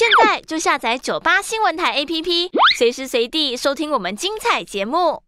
现在就下载九八新闻台 APP，随时随地收听我们精彩节目。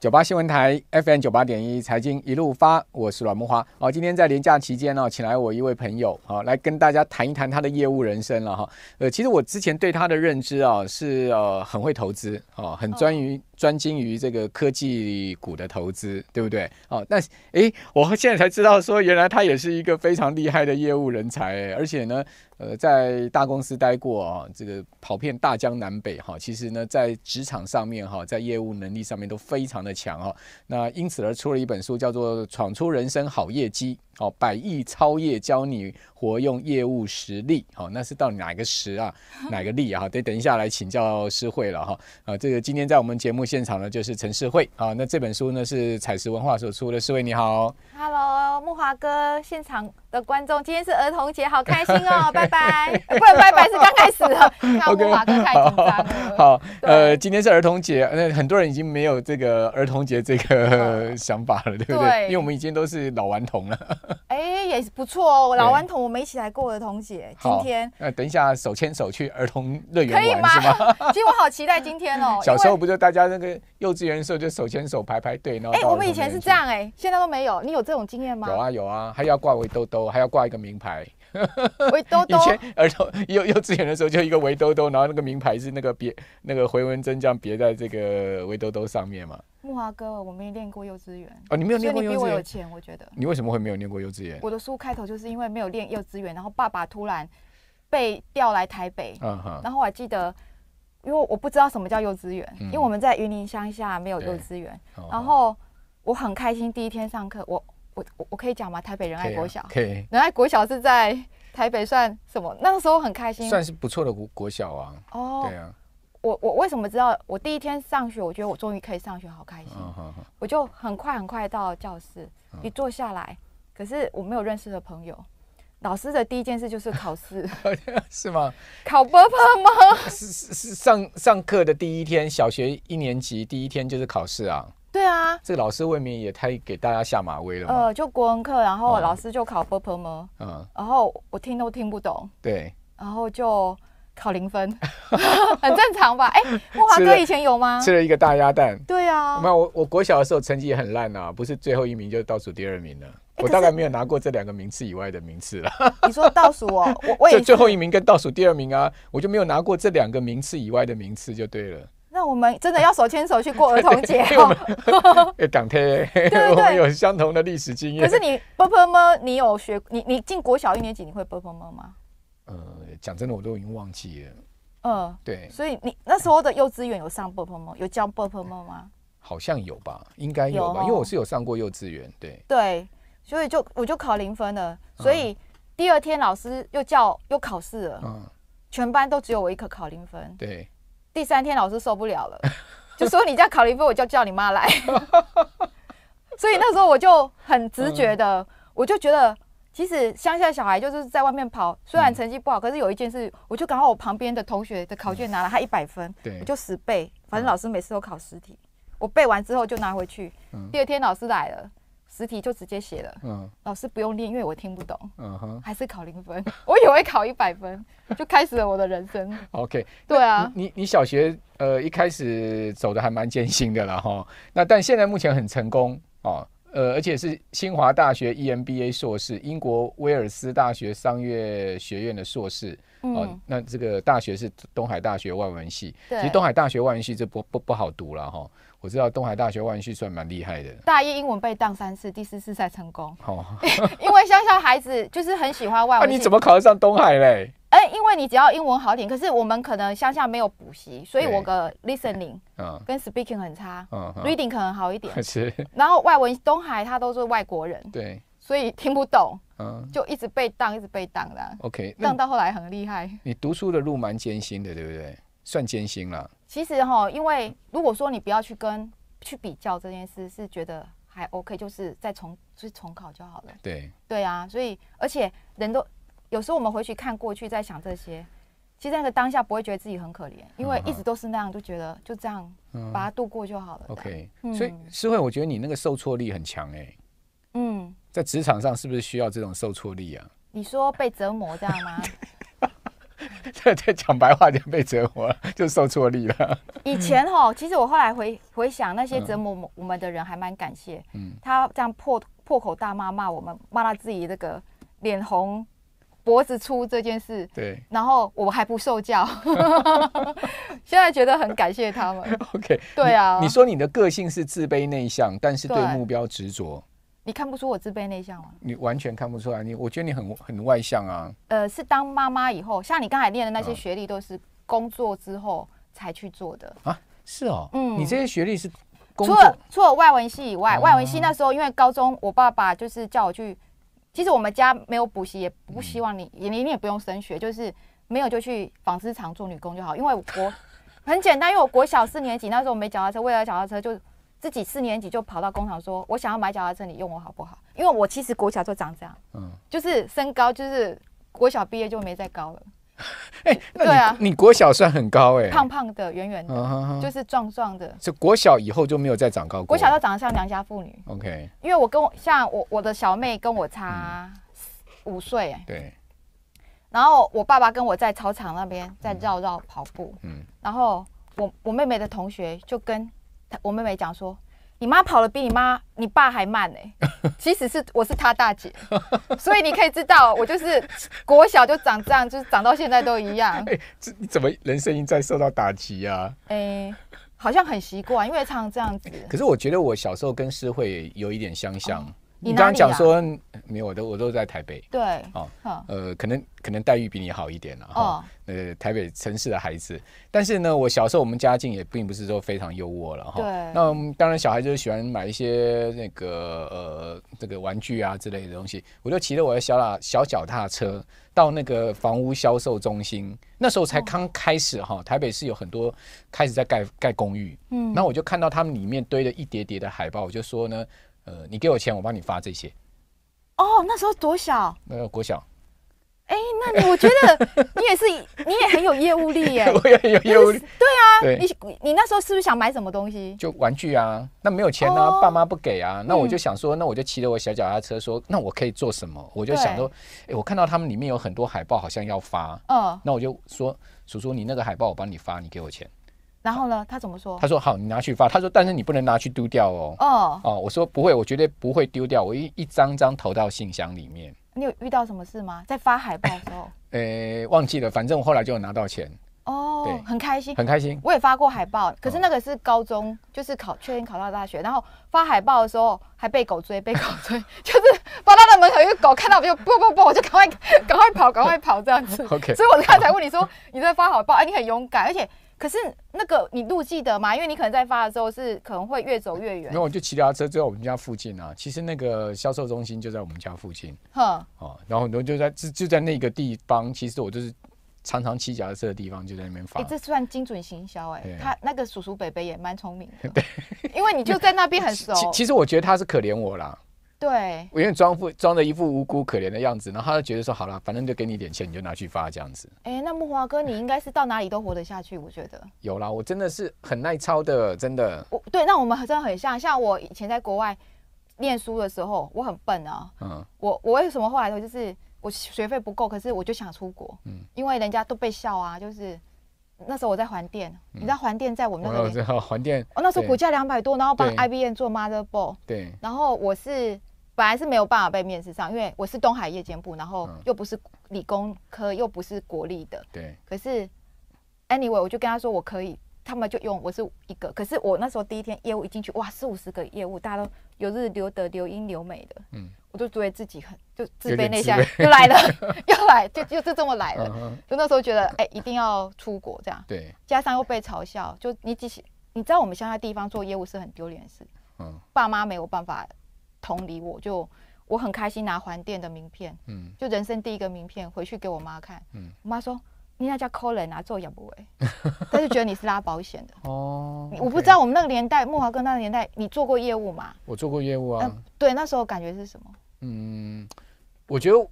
九八新闻台 FM 九八点一，财经一路发，我是阮木花。好，今天在年假期间呢，请来我一位朋友，好来跟大家谈一谈他的业务人生了哈。呃，其实我之前对他的认知啊，是呃很会投资，哦，很专于。专精于这个科技股的投资，对不对？哦，那诶，我现在才知道，说原来他也是一个非常厉害的业务人才，而且呢，呃，在大公司待过啊，这个跑遍大江南北哈。其实呢，在职场上面哈，在业务能力上面都非常的强哦。那因此而出了一本书，叫做《闯出人生好业绩》哦，百亿超业教你活用业务实力哦。那是到哪个实啊？哪个力啊？得等一下来请教师会了哈。啊，这个今天在我们节目。现场呢就是陈世慧啊，那这本书呢是彩石文化所出的，世慧你好，Hello，木华哥现场。的观众，今天是儿童节，好开心哦，拜拜！不，拜拜是刚开始，好，呃，今天是儿童节，那很多人已经没有这个儿童节这个 想法了，对不对？因为我们已经都是老顽童了。哎，也不错哦，老顽童，我们一起来过儿童节。今天，那等一下手牵手去儿童乐园玩是吗？其实我好期待今天哦。小时候不就大家那个。幼稚园的时候就手牵手排排队，然后。哎，我们以前是这样哎，现在都没有。你有这种经验吗？有啊有啊，还要挂围兜兜，还要挂一个名牌。围兜兜。以前儿童幼幼稚园的时候就一个围兜兜，然后那个名牌是那个别那个回纹针这样别在这个围兜兜上面嘛。木华哥，我没练过幼稚园。哦，你没有练过幼稚园。你比我有钱，我觉得。你为什么会没有练过幼稚园？我的书开头就是因为没有练幼稚园，然后爸爸突然被调来台北。嗯哼。然后我还记得。因为我不知道什么叫幼稚园，因为我们在云林乡下没有幼稚园。然后我很开心，第一天上课，我我我我可以讲吗？台北仁爱国小，可以。仁爱国小是在台北算什么？那个时候很开心，算是不错的国国小啊。哦，对啊。我我为什么知道？我第一天上学，我觉得我终于可以上学，好开心。我就很快很快到教室，一坐下来，可是我没有认识的朋友。老师的第一件事就是考试，是吗？考 b u b l e 吗？是是是，上上课的第一天，小学一年级第一天就是考试啊。对啊，这老师未免也太给大家下马威了。呃，就国文课，然后老师就考 b u b l e 吗？嗯。然后我听都听不懂。对。然后就考零分，很正常吧？哎，木华哥以前有吗？吃了一个大鸭蛋。对啊。没有，我我国小的时候成绩很烂啊，不是最后一名就是倒数第二名了。我大概没有拿过这两个名次以外的名次了。你说倒数我，我也最后一名跟倒数第二名啊，我就没有拿过这两个名次以外的名次就对了。那我们真的要手牵手去过儿童 节哦。港铁，我们 有相同的历史经验。可是你波 u b l e m 你有学你你进国小一年级你会波 u b l e m 吗？呃，讲真的，我都已经忘记了。嗯，对。所以你那时候的幼稚园有上波 u 吗？l e m 有教波 u b l e m 吗？好像有吧，应该有吧，因为我是有上过幼稚园。对对。所以就我就考零分了，所以第二天老师又叫又考试了，全班都只有我一个考零分。对，第三天老师受不了了，就说你家考零分，我就叫你妈来。所以那时候我就很直觉的，我就觉得，其实乡下小孩就是在外面跑，虽然成绩不好，可是有一件事，我就刚好我旁边的同学的考卷拿了他一百分，我就十倍，反正老师每次都考十题，我背完之后就拿回去，第二天老师来了。实体就直接写了，嗯，老师不用练，因为我听不懂，嗯哼，还是考零分，我以为考一百分，就开始了我的人生。OK，对啊，你你小学呃一开始走的还蛮艰辛的了哈，那但现在目前很成功哦，呃，而且是清华大学 EMBA 硕士，英国威尔斯大学商业学院的硕士，哦，那这个大学是东海大学外文系，其实东海大学外文系这不不不好读了哈。我知道东海大学外系算蛮厉害的。大一英文被挡三次，第四次才成功。哦，因为乡下孩子就是很喜欢外文。那你怎么考得上东海嘞？哎，因为你只要英文好一点，可是我们可能乡下没有补习，所以我的 listening 跟 speaking 很差，reading 可能好一点。是。然后外文东海他都是外国人，对，所以听不懂，嗯，就一直被挡，一直被挡的。OK，挡到后来很厉害。你读书的路蛮艰辛的，对不对？算艰辛了。其实哈，因为如果说你不要去跟去比较这件事，是觉得还 OK，就是在重就是重考就好了。对对啊，所以而且人都有时候我们回去看过去，在想这些，其实那个当下不会觉得自己很可怜，因为一直都是那样，就觉得就这样把它度过就好了。OK，所以诗慧，我觉得你那个受挫力很强哎。嗯。在职场上是不是需要这种受挫力啊？你说被折磨这样吗？在 讲白话就被折磨，就受挫力了。以前哈，其实我后来回回想那些折磨我们的人，还蛮感谢。嗯，他这样破破口大骂，骂我们，骂他自己那个脸红、脖子粗这件事。对，然后我还不受教。现在觉得很感谢他们。OK，对啊，你说你的个性是自卑、内向，但是对目标执着。你看不出我自卑内向吗？你完全看不出来，你我觉得你很很外向啊。呃，是当妈妈以后，像你刚才念的那些学历都是工作之后才去做的啊。是哦，嗯，你这些学历是工作除了除了外文系以外，外文系那时候因为高中我爸爸就是叫我去，其实我们家没有补习，也不希望你你你也不用升学，就是没有就去纺织厂做女工就好。因为我 很简单，因为我国小四年级那时候我没脚踏车，为了脚踏车就。自己四年级就跑到工厂，说我想要买脚踏车，你用我好不好？因为我其实国小就长这样，嗯，就是身高，就是国小毕业就没再高了。哎，啊，你你国小算很高哎，胖胖的、圆圆的，就是壮壮的。就国小以后就没有再长高过。国小就长得像娘家妇女。OK，因为我跟我像我我的小妹跟我差五岁，对。然后我爸爸跟我在操场那边在绕绕跑步，嗯。然后我我妹妹的同学就跟。我妹妹讲说：“你妈跑的比你妈、你爸还慢呢。其实是我是她大姐，所以你可以知道我就是国小就长这样，就是长到现在都一样。”哎，这你怎么人生一再受到打击呀？哎，好像很习惯，因为常常这样子。可是我觉得我小时候跟诗慧有一点相像。你刚刚讲说没有，我都我都在台北。对，哦，呃，可能可能待遇比你好一点了。哦，呃，台北城市的孩子，但是呢，我小时候我们家境也并不是说非常优渥了哈。对。那当然，小孩就是喜欢买一些那个呃这个玩具啊之类的东西。我就骑着我的小踏小脚踏车到那个房屋销售中心。那时候才刚开始哈，台北是有很多开始在盖盖公寓。嗯。那我就看到他们里面堆了一叠叠的海报，我就说呢。呃，你给我钱，我帮你发这些。哦，那时候多小？那个国小。哎，那我觉得 你也是，你也很有业务力耶。我也很有业务力。对啊。你你那时候是不是想买什么东西？就玩具啊。那没有钱啊，爸妈不给啊。那我就想说，那我就骑着我小脚踏车说，那我可以做什么？我就想说，哎，我看到他们里面有很多海报，好像要发。哦。那我就说，叔叔，你那个海报我帮你发，你给我钱。然后呢？他怎么说？他说：“好，你拿去发。”他说：“但是你不能拿去丢掉哦。”哦哦，我说：“不会，我绝对不会丢掉，我一一张张投到信箱里面。”你有遇到什么事吗？在发海报的时候？诶，忘记了。反正我后来就拿到钱。哦，很开心，很开心。我也发过海报，可是那个是高中，就是考确定考到大学，然后发海报的时候还被狗追，被狗追，就是发到那门口，一个狗看到我就不不不，我就赶快赶快跑，赶快跑这样子。OK。所以我刚才问你说你在发海报，哎，你很勇敢，而且。可是那个你录记得吗？因为你可能在发的时候是可能会越走越远。那我就骑脚踏车，就在我们家附近啊。其实那个销售中心就在我们家附近。哼，哦，然后很多就在就就在那个地方，其实我就是常常骑脚踏车的地方，就在那边发。哎，这算精准行销哎。他那个叔叔伯伯也蛮聪明的，对，因为你就在那边很熟。其实我觉得他是可怜我啦。对，我永远装副装的一副无辜可怜的样子，然后他就觉得说好了，反正就给你点钱，你就拿去发这样子。哎，那木华哥，你应该是到哪里都活得下去，我觉得。有啦，我真的是很耐操的，真的。我，对，那我们真的很像。像我以前在国外念书的时候，我很笨啊。嗯。我我为什么后来说就是我学费不够，可是我就想出国？嗯。因为人家都被笑啊，就是那时候我在环电，你知道环电在我们那时候环电哦，那时候股价两百多，然后帮 IBM 做 Motherboard。对。然后我是。本来是没有办法被面试上，因为我是东海夜间部，然后又不是理工科，又不是国立的。对。可是，anyway，我就跟他说我可以，他们就用我是一个。可是我那时候第一天业务一进去，哇，四五十个业务，大家都有日、留德、留英、留美的。嗯。我就觉得自己很就自卑内向，又来了，又来，就就是这么来了。就那时候觉得，哎，一定要出国这样。对。加上又被嘲笑，就你其实你知道，我们乡下地方做业务是很丢脸的事。嗯。爸妈没有办法。同理，我就我很开心拿环店的名片，嗯，就人生第一个名片回去给我妈看，嗯，我妈说你那叫抠人啊，做不务，她 就觉得你是拉保险的哦。我不知道我们那个年代，墨华哥那个年代，你做过业务吗？我做过业务啊。对，那时候感觉是什么？嗯，我觉得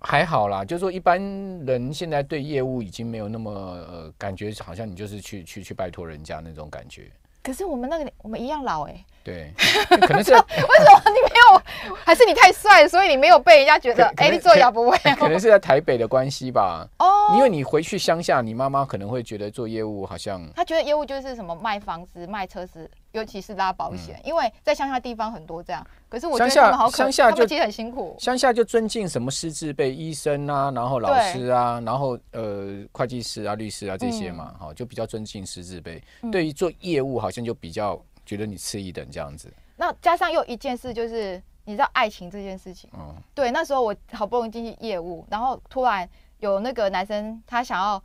还好啦，就是说一般人现在对业务已经没有那么呃，感觉好像你就是去去去拜托人家那种感觉。可是我们那个，我们一样老哎。对，可能是为什么你没有？还是你太帅，所以你没有被人家觉得？哎，你做亚不？威？可能是在台北的关系吧。哦，因为你回去乡下，你妈妈可能会觉得做业务好像……她觉得业务就是什么卖房子、卖车子。尤其是拉保险，因为在乡下地方很多这样。可是我觉得乡下就其实很辛苦。乡下就尊敬什么师资辈、医生啊，然后老师啊，然后呃会计师啊、律师啊这些嘛，好就比较尊敬师资辈。对于做业务，好像就比较觉得你次一等这样子。那加上又一件事就是，你知道爱情这件事情。嗯。对，那时候我好不容易进去业务，然后突然有那个男生他想要，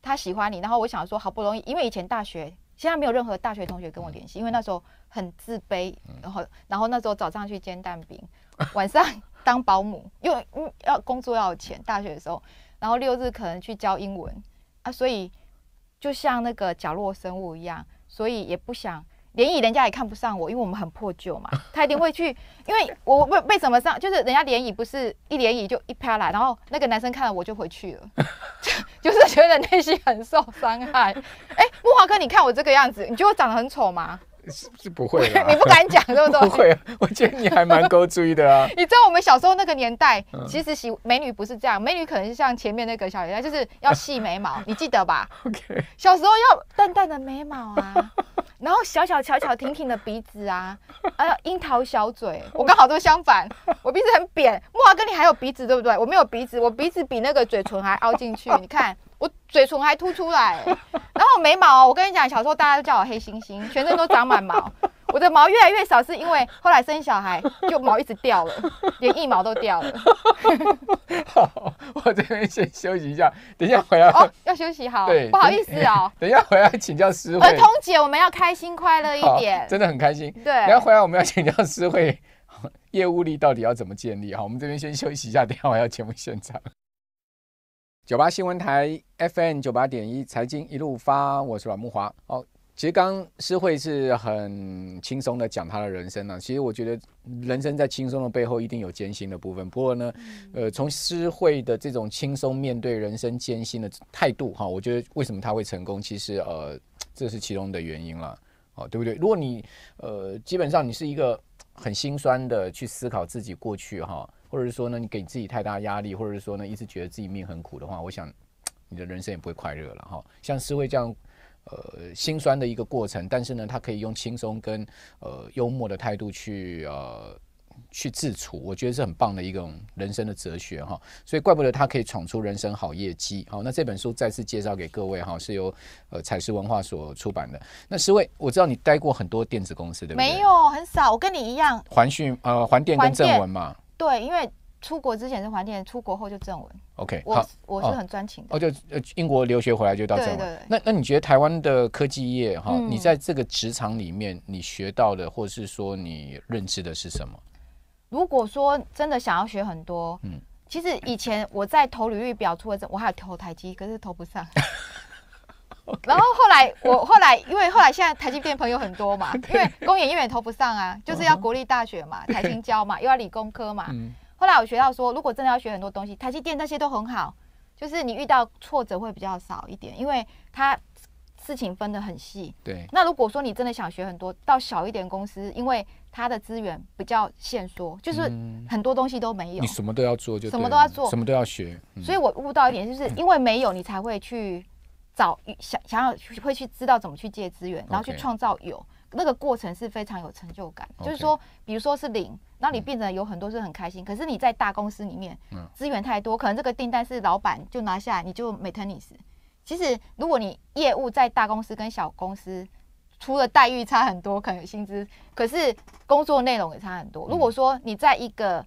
他喜欢你，然后我想说好不容易，因为以前大学。现在没有任何大学同学跟我联系，因为那时候很自卑。然后，然后那时候早上去煎蛋饼，晚上当保姆，因为要工作要钱。大学的时候，然后六日可能去教英文啊，所以就像那个角落生物一样，所以也不想。联谊人家也看不上我，因为我们很破旧嘛。他一定会去，因为我为为什么上，就是人家联谊不是一联谊就一啪来，然后那个男生看了我就回去了，就 就是觉得内心很受伤害。哎，木华哥，你看我这个样子，你觉得我长得很丑吗？是是不会，你不敢讲，对不对？不会，我觉得你还蛮够意的啊。你知道我们小时候那个年代，其实喜美女不是这样，美女可能是像前面那个小林，就是要细眉毛，你记得吧？OK，小时候要淡淡的眉毛啊，然后小小巧巧挺挺的鼻子啊，还有樱桃小嘴。我跟好多相反，我鼻子很扁。莫华，跟你还有鼻子对不对？我没有鼻子，我鼻子比那个嘴唇还凹进去，你看。我嘴唇还凸出来，然后眉毛，我跟你讲，小时候大家都叫我黑猩猩，全身都长满毛。我的毛越来越少，是因为后来生小孩，就毛一直掉了，连一毛都掉了。好，我这边先休息一下，等一下回来哦，要休息好，不好意思哦。等一下回来请教师会。儿童姐，我们要开心快乐一点，真的很开心。对，等下回来我们要请教师会，业务力到底要怎么建立？好，我们这边先休息一下，等下还要节目现场。九八新闻台 F N 九八点一财经一路发，我是阮慕华。哦，其实刚诗慧是很轻松的讲他的人生呢。其实我觉得人生在轻松的背后一定有艰辛的部分。不过呢，呃，从诗慧的这种轻松面对人生艰辛的态度，哈，我觉得为什么他会成功，其实呃，这是其中的原因了，哦，对不对？如果你呃，基本上你是一个。很心酸的去思考自己过去哈，或者是说呢，你给自己太大压力，或者是说呢，一直觉得自己命很苦的话，我想你的人生也不会快乐了哈。像思慧这样，呃，心酸的一个过程，但是呢，他可以用轻松跟呃幽默的态度去呃。去自处，我觉得是很棒的一种人生的哲学哈，所以怪不得他可以闯出人生好业绩。好，那这本书再次介绍给各位哈，是由呃彩石文化所出版的。那十位，我知道你待过很多电子公司，对不对？没有，很少。我跟你一样，环讯呃环电跟正文嘛。对，因为出国之前是环电，出国后就正文。OK，我我是很专情的。哦，就呃英国留学回来就到正文。那那你觉得台湾的科技业哈，你在这个职场里面你学到的，或是说你认知的是什么？如果说真的想要学很多，嗯，其实以前我在投履历表，出了这，我还有投台积，可是投不上。然后后来我后来，因为后来现在台积电朋友很多嘛，因为公演永远投不上啊，就是要国立大学嘛，台新交嘛，又要理工科嘛。后来我学到说，如果真的要学很多东西，台积电那些都很好，就是你遇到挫折会比较少一点，因为它事情分的很细。对。那如果说你真的想学很多，到小一点公司，因为他的资源比较限缩，就是很多东西都没有。你什么都要做，就什么都要做，什么都要学。所以我悟到一点，就是因为没有，你才会去找想想要会去知道怎么去借资源，然后去创造有那个过程是非常有成就感。就是说，比如说是领，那你变得有很多是很开心。可是你在大公司里面，资源太多，可能这个订单是老板就拿下来，你就 m a i n t e n n c s 其实如果你业务在大公司跟小公司。除了待遇差很多，可能薪资，可是工作内容也差很多。如果说你在一个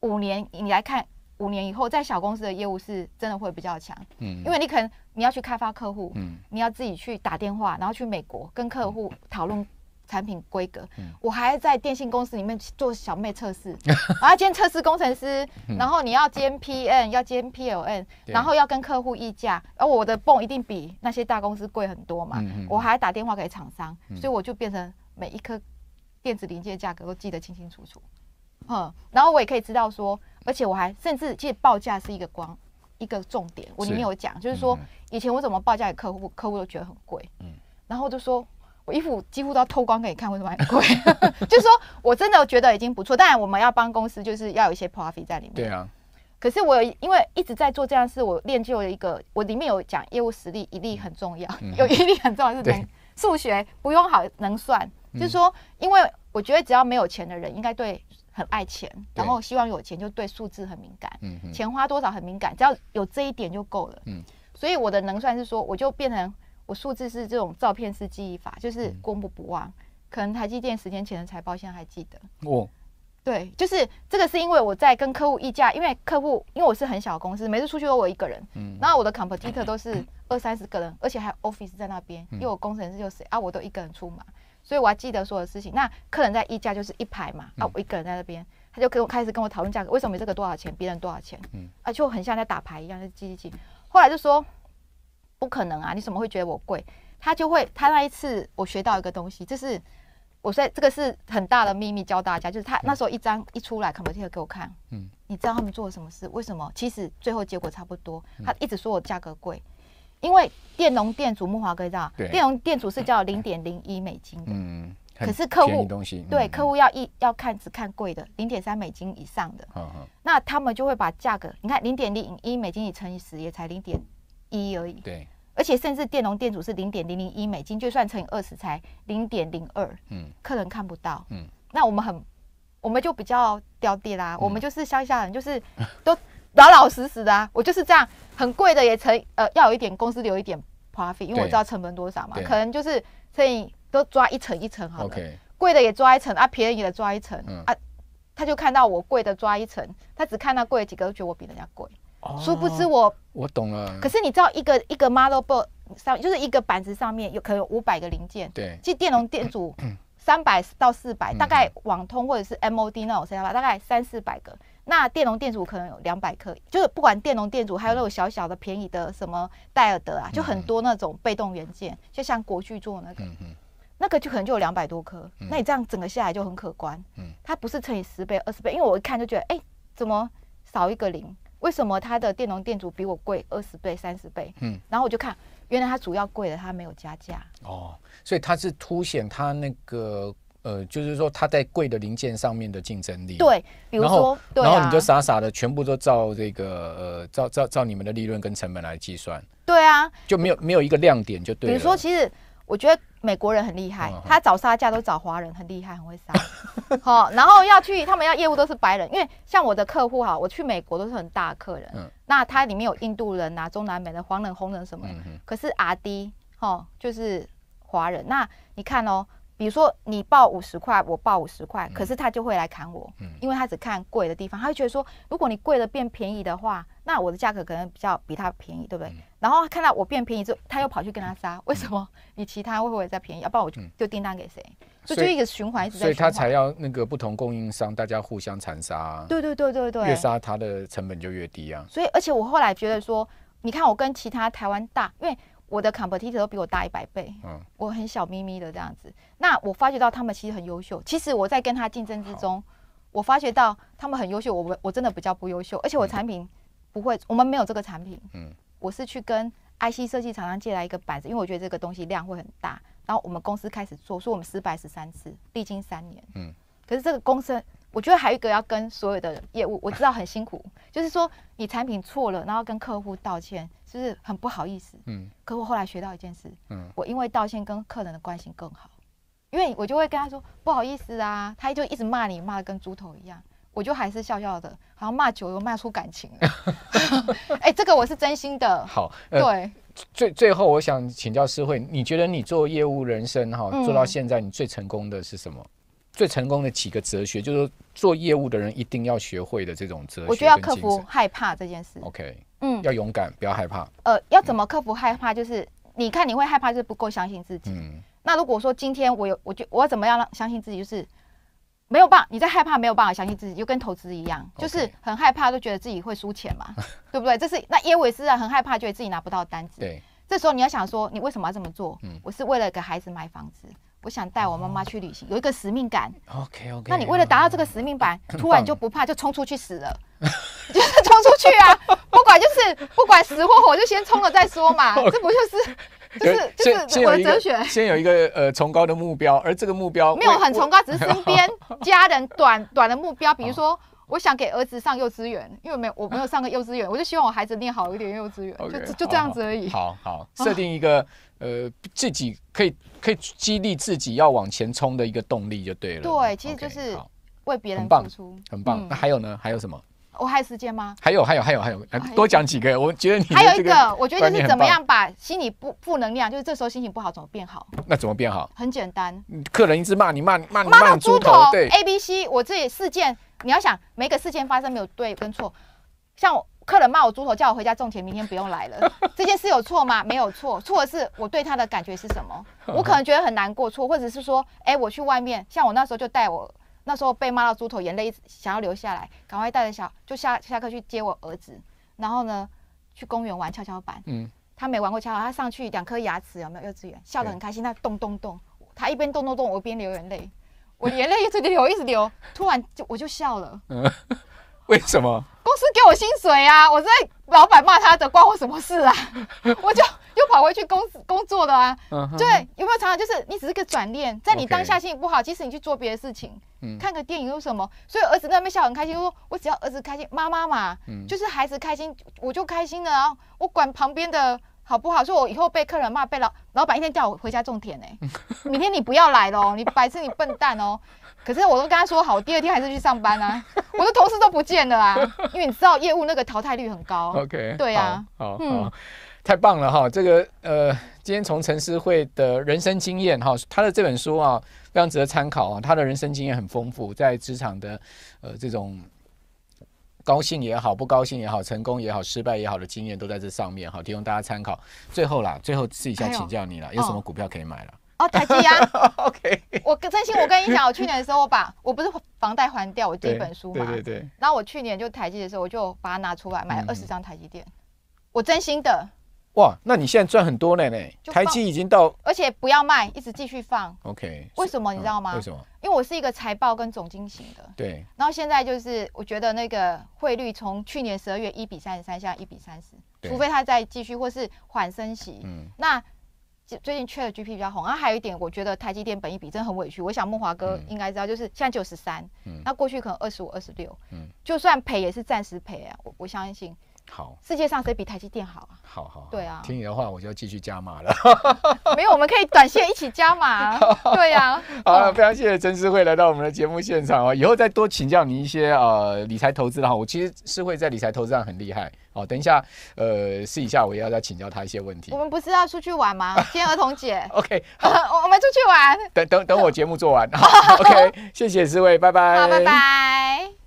五年，你来看五年以后，在小公司的业务是真的会比较强，嗯，因为你可能你要去开发客户，嗯，你要自己去打电话，然后去美国跟客户讨论。产品规格，我还在电信公司里面做小妹测试，我要兼测试工程师，然后你要兼 P N，要兼 P L N，然后要跟客户议价，而我的泵一定比那些大公司贵很多嘛，我还打电话给厂商，所以我就变成每一颗电子零件的价格都记得清清楚楚，嗯，然后我也可以知道说，而且我还甚至其实报价是一个光一个重点，我里面有讲，就是说以前我怎么报价给客户，客户都觉得很贵，嗯，然后就说。衣服几乎都要透光给你看，什么很贵，就是说我真的觉得已经不错。当然，我们要帮公司，就是要有一些 profit 在里面。对啊。可是我因为一直在做这样事，我练就了一个，我里面有讲业务实力，一力很重要，有一力很重要是能数学不用好能算。就是说，因为我觉得只要没有钱的人，应该对很爱钱，然后希望有钱就对数字很敏感，钱花多少很敏感，只要有这一点就够了。嗯。所以我的能算是说，我就变成。我数字是这种照片式记忆法，就是过目不忘。可能台积电十年前的财报，现在还记得。哦，对，就是这个是因为我在跟客户议价，因为客户因为我是很小公司，每次出去都我一个人。嗯。然后我的 competitor 都是二三十个人，而且还有 office 在那边，又有工程师，就谁啊？我都一个人出马，所以我还记得所有事情。那客人在议价就是一排嘛，啊，我一个人在那边，他就跟我开始跟我讨论价格，为什么这个多少钱，别人多少钱？嗯。啊，就很像在打牌一样就记记记。后来就说。不可能啊！你怎么会觉得我贵？他就会他那一次我学到一个东西，就是我在这个是很大的秘密教大家，就是他那时候一张一出来，comte 给我看，嗯，你知道他们做了什么事？为什么？其实最后结果差不多。他一直说我价格贵，因为电容店主木华哥知道，电容店主是叫零点零一美金，嗯，可是客户对客户要一要看只看贵的零点三美金以上的，嗯那他们就会把价格你看零点零一美金一乘以十也才零点。一而已，对，而且甚至电容、电阻是零点零零一美金，就算乘以二十，才零点零二，嗯，客人看不到，嗯，那我们很，我们就比较掉地啦，我们就是乡下人，就是 都老老实实的啊，我就是这样，很贵的也成，呃，要有一点公司留一点 profit，因为我知道成本多少嘛，可能就是乘以都抓一层一层好的，贵的也抓一层啊，便宜的抓一层啊，他就看到我贵的抓一层，他只看到贵的几个，觉得我比人家贵。殊不知我我懂了。可是你知道一个一个 m o t e r b o a r d 上就是一个板子上面有可能有五百个零件。对，即电容电阻，三百到四百，大概网通或者是 MOD 那种 C8，大概三四百个。那电容电阻可能有两百克，就是不管电容电阻，还有那种小小的便宜的什么戴尔德啊，就很多那种被动元件，就像国巨做那个，那个就可能就有两百多颗。那你这样整个下来就很可观。嗯，它不是乘以十倍、二十倍，因为我一看就觉得，哎，怎么少一个零？为什么它的电容电阻比我贵二十倍三十倍？嗯，然后我就看，原来它主要贵的它没有加价哦，所以它是凸显它那个呃，就是说它在贵的零件上面的竞争力。对，比如说，然后你就傻傻的全部都照这个照照照你们的利润跟成本来计算。对啊，就没有没有一个亮点就对。比如说，其实我觉得。美国人很厉害，他找杀价都找华人，很厉害，很会杀。好，然后要去他们要业务都是白人，因为像我的客户哈，我去美国都是很大客人。那他里面有印度人啊、中南美的黄人、红人什么。可是阿迪哈就是华人。那你看哦，比如说你报五十块，我报五十块，可是他就会来砍我，因为他只看贵的地方，他会觉得说，如果你贵的变便宜的话。那我的价格可能比较比他便宜，对不对？然后看到我变便宜之后，他又跑去跟他杀。为什么？你其他会不会再便宜？要不然我就就订单给谁？所以就一个循环所以他才要那个不同供应商，大家互相残杀啊！对对对对对，越杀他的成本就越低啊！所以，而且我后来觉得说，你看我跟其他台湾大，因为我的 competitor 都比我大一百倍，嗯，我很小咪咪的这样子。那我发觉到他们其实很优秀。其实我在跟他竞争之中，我发觉到他们很优秀，我我我真的比较不优秀，而且我产品。不会，我们没有这个产品。嗯，我是去跟 IC 设计厂商借来一个板子，因为我觉得这个东西量会很大。然后我们公司开始做，所以我们失败十三次，历经三年。嗯，可是这个公司，我觉得还有一个要跟所有的业务，我知道很辛苦，就是说你产品错了，然后跟客户道歉，是不是很不好意思？嗯，可我后来学到一件事，嗯，我因为道歉跟客人的关系更好，因为我就会跟他说不好意思啊，他就一直骂你，骂的跟猪头一样。我就还是笑笑的，好像骂酒又骂出感情了。哎，这个我是真心的。好，对，最最后我想请教师慧，你觉得你做业务人生哈，做到现在你最成功的是什么？最成功的几个哲学，就是做业务的人一定要学会的这种哲学。我觉得要克服害怕这件事。OK，嗯，要勇敢，不要害怕。呃，要怎么克服害怕？就是你看你会害怕，就是不够相信自己。嗯，那如果说今天我有，我就我要怎么样让相信自己？就是。没有办法，你在害怕，没有办法相信自己，就跟投资一样，就是很害怕，都觉得自己会输钱嘛，对不对？这是那耶维斯啊，很害怕，觉得自己拿不到单子。对。这时候你要想说，你为什么要这么做？嗯，我是为了给孩子买房子，我想带我妈妈去旅行，有一个使命感。OK OK。那你为了达到这个使命感，突然就不怕，就冲出去死了，就是冲出去啊！不管就是不管死或活，就先冲了再说嘛，这不就是？就是就是，我的哲学，先有一个呃崇高的目标，而这个目标没有很崇高，只是身边 家人短 短的目标，比如说我想给儿子上幼稚园，因为没我没有上过幼稚园，我就希望我孩子念好一点幼稚园，就就这样子而已。好好设定一个呃自己可以可以激励自己要往前冲的一个动力就对了。对，其实就是为别人付出，很棒。那还有呢？还有什么？我有时间吗？还有还有还有还有，多讲几个。我觉得你还有一个，我觉得你是怎么样把心理不负能量，就是这时候心情不好怎么变好？那怎么变好？很简单，客人一直骂你骂你骂你骂到猪头。对，A B C，我这事件，你要想每个事件发生没有对跟错。像我客人骂我猪头，叫我回家种田，明天不用来了。这件事有错吗？没有错，错的是我对他的感觉是什么？我可能觉得很难过，错，或者是说，哎，我去外面，像我那时候就带我。那时候被骂到猪头，眼泪一直想要流下来，赶快带着小就下下课去接我儿子，然后呢去公园玩跷跷板。嗯，他没玩过跷跷，他上去两颗牙齿有没有？幼稚园笑得很开心，他咚咚咚，他一边咚咚咚，我一边流眼泪，我眼泪一直流一直流，突然就我就笑了。为什么？公司给我薪水啊！我在老板骂他的，关我什么事啊？我就又跑回去工工作了啊。对，有没有常常就是你只是个转念，在你当下心情不好，即使你去做别的事情，看个电影又什么。所以儿子在那边笑很开心，说我只要儿子开心，妈妈嘛，就是孩子开心我就开心了啊！我管旁边的好不好？说我以后被客人骂，被老老板一天叫我回家种田哎！明天你不要来了，你白痴，你笨蛋哦！可是我都跟他说好，第二天还是去上班啊！我的同事都不见了啊，因为你知道业务那个淘汰率很高。OK，对啊，好，嗯，太棒了哈！这个呃，今天从陈思慧的人生经验哈，他的这本书啊，非常值得参考啊。他的人生经验很丰富，在职场的呃这种高兴也好，不高兴也好，成功也好，失败也好的经验都在这上面，好，提供大家参考。最后啦，最后试一下，请教你了，有什么股票可以买了？哦，台积呀，OK。我真心，我跟你讲，我去年的时候，我把我不是房贷还掉，我一本书嘛，对对对。然后我去年就台积的时候，我就把它拿出来买二十张台积电。我真心的。哇，那你现在赚很多了呢？台积已经到，而且不要卖，一直继续放，OK。为什么你知道吗？为什么？因为我是一个财报跟总金型的。对。然后现在就是我觉得那个汇率从去年十二月一比三十三，现在一比三十，除非它再继续或是缓升息，嗯，那。最近缺的 GP 比较红，然后还有一点，我觉得台积电本一比真的很委屈。我想梦华哥应该知道，就是现在九十三，那过去可能二十五、二十六，就算赔也是暂时赔啊，我我相信。好，世界上谁比台积电好啊？好好，对啊，听你的话，我就要继续加码了。没有，我们可以短线一起加码。对呀，好，非常谢谢曾思慧来到我们的节目现场哦。以后再多请教你一些呃理财投资的话，我其实是会在理财投资上很厉害哦。等一下，呃，试一下，我也要再请教他一些问题。我们不是要出去玩吗？今天儿童节，OK，我们出去玩。等等等，我节目做完，OK，谢谢师慧，拜拜。好，拜拜。